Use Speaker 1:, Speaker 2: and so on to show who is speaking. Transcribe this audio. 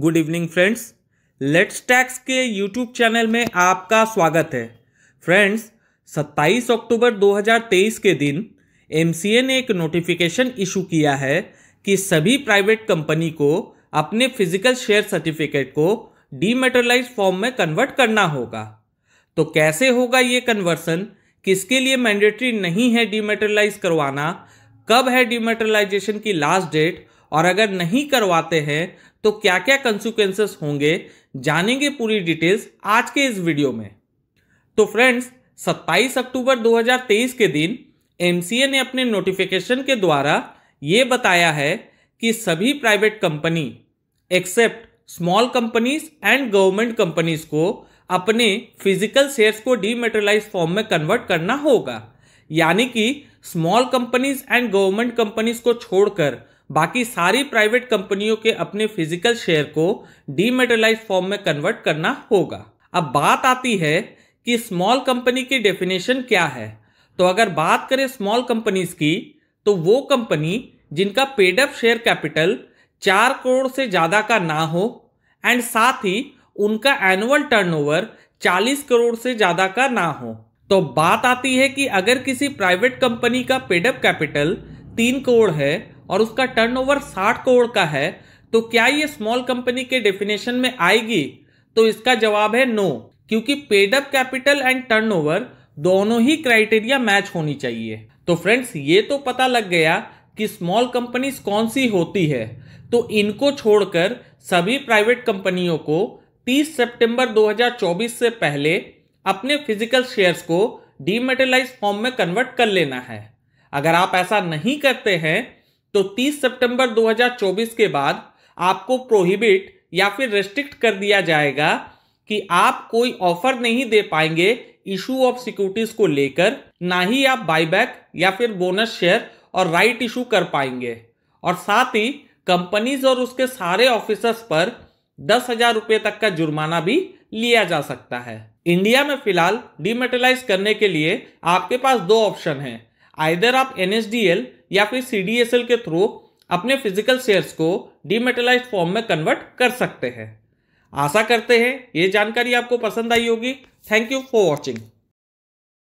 Speaker 1: good evening friends let's tax के YouTube channel में आपका स्वागत है फ्रेंड्स 27 अक्टूबर 2023 के दिन एम ने एक नोटिफिकेशन इशू किया है कि सभी प्राइवेट कंपनी को अपने फिजिकल शेयर सर्टिफिकेट को डीमेटरलाइज फॉर्म में कन्वर्ट करना होगा तो कैसे होगा ये कन्वर्सन किसके लिए मैंडेटरी नहीं है डीमेटरलाइज करवाना कब है डीमेटरलाइजेशन की लास्ट डेट और अगर नहीं करवाते हैं तो क्या क्या कंसिक्वेंसेस होंगे जानेंगे पूरी डिटेल्स आज के इस वीडियो में तो फ्रेंड्स 27 अक्टूबर 2023 के दिन एमसीए ने अपने नोटिफिकेशन के द्वारा ये बताया है कि सभी private company except small companies and government companies को अपने फिजिकल शेयर्स को डीमेटेलाइज फॉर्म में कन्वर्ट करना होगा यानी कि small companies and government companies को छोड़कर बाकी सारी प्राइवेट कंपनियों के अपने फिजिकल शेयर को डीमेटलाइज फॉर्म में कन्वर्ट करना होगा अब बात आती है कि स्मॉल कंपनी की डेफिनेशन क्या है तो अगर बात करें स्मॉल कंपनीज की तो वो कंपनी जिनका पेडअप शेयर कैपिटल चार करोड़ से ज़्यादा का ना हो एंड साथ ही उनका एनुअल टर्नओवर 40 करोड़ से ज़्यादा का ना हो तो बात आती है कि अगर किसी प्राइवेट कंपनी का पेडअप कैपिटल तीन करोड़ है और उसका टर्नओवर 60 करोड़ का है तो क्या ये स्मॉल कंपनी के डेफिनेशन में आएगी तो इसका जवाब है नो क्योंकि पेडअप कैपिटल एंड टर्नओवर दोनों ही क्राइटेरिया मैच होनी चाहिए तो फ्रेंड्स ये तो पता लग गया कि स्मॉल कंपनीज कौन सी होती है तो इनको छोड़कर सभी प्राइवेट कंपनियों को 30 सितंबर 2024 से पहले अपने फिजिकल शेयर्स को डीमेटेलाइज फॉर्म में कन्वर्ट कर लेना है अगर आप ऐसा नहीं करते हैं तो 30 सितंबर 2024 के बाद आपको प्रोहिबिट या फिर रेस्ट्रिक्ट कर दिया जाएगा कि आप कोई ऑफर नहीं दे पाएंगे इशू ऑफ सिक्योरिटीज को लेकर ना ही आप बाईबैक या फिर बोनस शेयर और राइट इशू कर पाएंगे और साथ ही कंपनीज और उसके सारे ऑफिसर्स पर दस हजार रुपए तक का जुर्माना भी लिया जा सकता है इंडिया में फिलहाल डिमेटलाइज करने के लिए आपके पास दो ऑप्शन है आइदर आप एन या फिर सी के थ्रू अपने फिजिकल शेयर्स को डीमेटलाइज फॉर्म में कन्वर्ट कर सकते हैं आशा करते हैं ये जानकारी आपको पसंद आई होगी थैंक यू फॉर वॉचिंग